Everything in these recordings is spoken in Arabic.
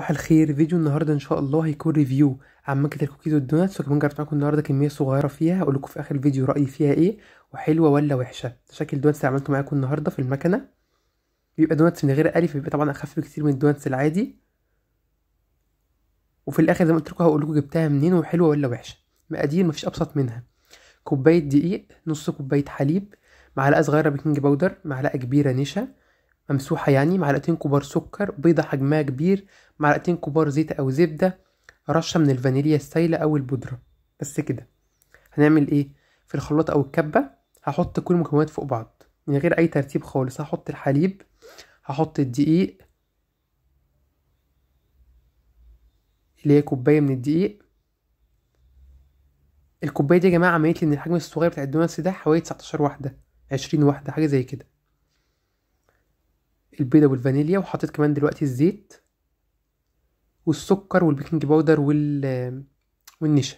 صباح الخير فيديو النهارده ان شاء الله هيكون ريفيو عن ماكينه الكوكيز والدوناتس وكمان جربت معاكم النهارده كميه صغيره فيها هقول لكم في اخر الفيديو رايي فيها ايه وحلوه ولا وحشه شكل الدوناتس اللي عملته معاكم النهارده في المكنه بيبقى دوناتس من غير الف بيبقى طبعا اخف بكتير من الدوناتس العادي وفي الاخر زي ما قلت لكم هقول لكم جبتها منين وحلوه ولا وحشه مقادير مفيش ابسط منها كوبايه دقيق نص كوبايه حليب معلقه صغيره بيكنج باودر معلقه كبيره نشا ممسوحة يعني معلقتين كبار سكر بيضة حجمها كبير معلقتين كبار زيت أو زبدة رشة من الفانيليا السايلة أو البودرة بس كده هنعمل إيه في الخلاط أو الكبة هحط كل المكونات فوق بعض من غير أي ترتيب خالص هحط الحليب هحط الدقيق اللي هي كوباية من الدقيق الكوباية دي يا جماعة عملت لي إن الحجم الصغير بتاع الدوناتس ده حوالي 19 واحدة 20 واحدة حاجة زي كده البيضه والفانيليا وحطيت كمان دلوقتي الزيت والسكر والبيكنج باودر وال والنشا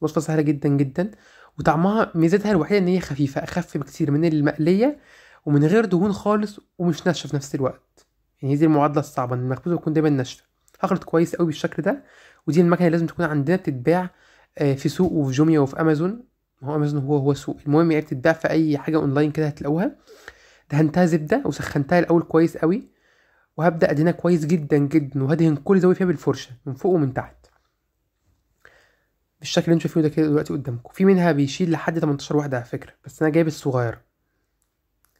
وصفه سهله جدا جدا وطعمها ميزتها الوحيده ان هي خفيفه اخف بكتير من المقليه ومن غير دهون خالص ومش ناشفه في نفس الوقت يعني دي المعادله الصعبه ان المخبوزه تكون دايما ناشفه هخلط كويس قوي بالشكل ده ودي المكنه لازم تكون عندنا بتتباع آه، في سوق وفي جوميا وفي امازون ما هو امازون هو هو سوق المهم هي يعني بتتباع في اي حاجه اونلاين كده هتلاقوها دهنتها زبده وسخنتها الاول كويس قوي وهبدا ادهنها كويس جدا جدا وهدهن كل زاويه فيها بالفرشه من فوق ومن تحت بالشكل اللي انتوا شايفينه ده كده دلوقتي قدامكم في منها بيشيل لحد 18 واحده على فكره بس انا جايب الصغيره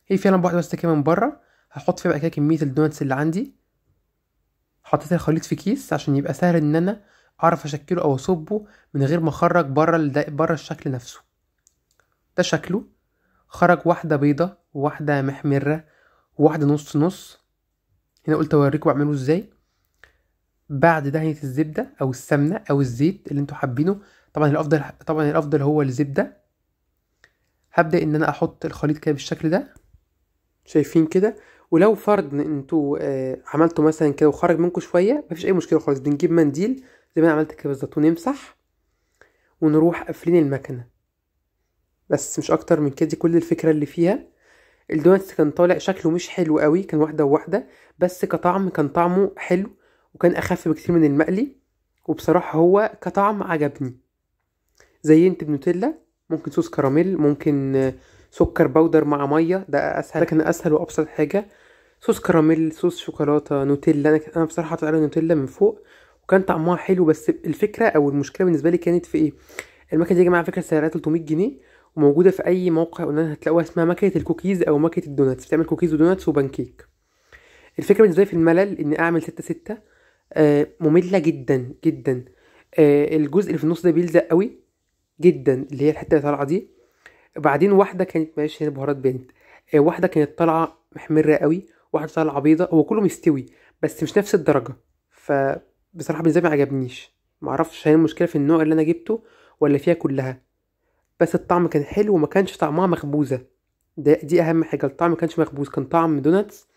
هي فعلا واحده بس كده من بره هحط فيها بقى كده كميه الدوناتس اللي عندي حطيت الخليط في كيس عشان يبقى سهل ان انا اعرف اشكله او اصبه من غير ما اخرج بره بره الشكل نفسه ده شكله خرج واحدة بيضة وواحدة محمرة وواحدة نص نص هنا قلت اوريكم بعمله ازاي بعد دهنة الزبدة او السمنة او الزيت اللي انتوا حابينه طبعا الافضل طبعا الافضل هو الزبدة هبدأ ان انا احط الخليط كده بالشكل ده شايفين كده ولو فرض ان انتوا آه عملتوا مثلا كده وخرج منكم شوية مفيش اي مشكلة خالص بنجيب منديل زي ما انا عملت كده بالظبط ونمسح ونروح قافلين المكنة بس مش اكتر من كده دي كل الفكره اللي فيها الدونتس كان طالع شكله مش حلو قوي كان واحده وواحده بس كطعم كان طعمه حلو وكان اخف بكتير من المقلي وبصراحه هو كطعم عجبني زينت بنوتيلا ممكن صوص كراميل ممكن سكر بودر مع ميه ده اسهل لكن اسهل وابسط حاجه صوص كراميل صوص شوكولاته نوتيلا انا انا بصراحه حطيت عليها نوتيلا من فوق وكان طعمها حلو بس الفكره او المشكله بالنسبه لي كانت في ايه المكنه دي يا جماعه فكره سعرها 300 جنيه وموجوده في اي موقع اونلاين هتلاقوها اسمها ماكينه الكوكيز او ماكينه الدوناتس بتعمل كوكيز ودوناتس وبانكيك الفكره بالنسبه لي في الملل إني اعمل ستة ستة آه، ممله جدا جدا آه، الجزء اللي في النص ده بيلزق قوي جدا اللي هي الحته اللي طالعه دي بعدين واحده كانت معلش هنا بهارات بنت آه، واحده كانت طالعه محمره قوي واحده طالعه بيضه هو كله مستوي بس مش نفس الدرجه فبصراحه بالنسبه لي ما عجبنيش معرفش هي المشكله في النوع اللي انا جبته ولا فيها كلها بس الطعم كان حلو وما كانش طعمها مخبوزه ده دي اهم حاجه الطعم كانش مخبوز كان طعم دوناتس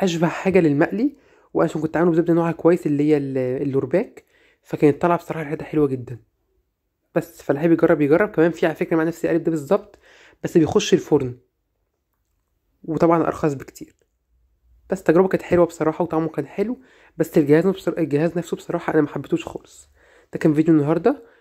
اشبه حاجه للمقلي وعشان كنت عامله بزبده نوعها كويس اللي هي اللورباك فكانت طالعه بصراحه ريحتها حلوه جدا بس فاللي حابب يجرب يجرب كمان في على فكره مع نفس القالب ده بالظبط بس بيخش الفرن وطبعا ارخص بكتير بس التجربه كانت حلوه بصراحه وطعمه كان حلو بس الجهاز نفسه الجهاز نفسه بصراحه انا ما خالص ده كان فيديو النهارده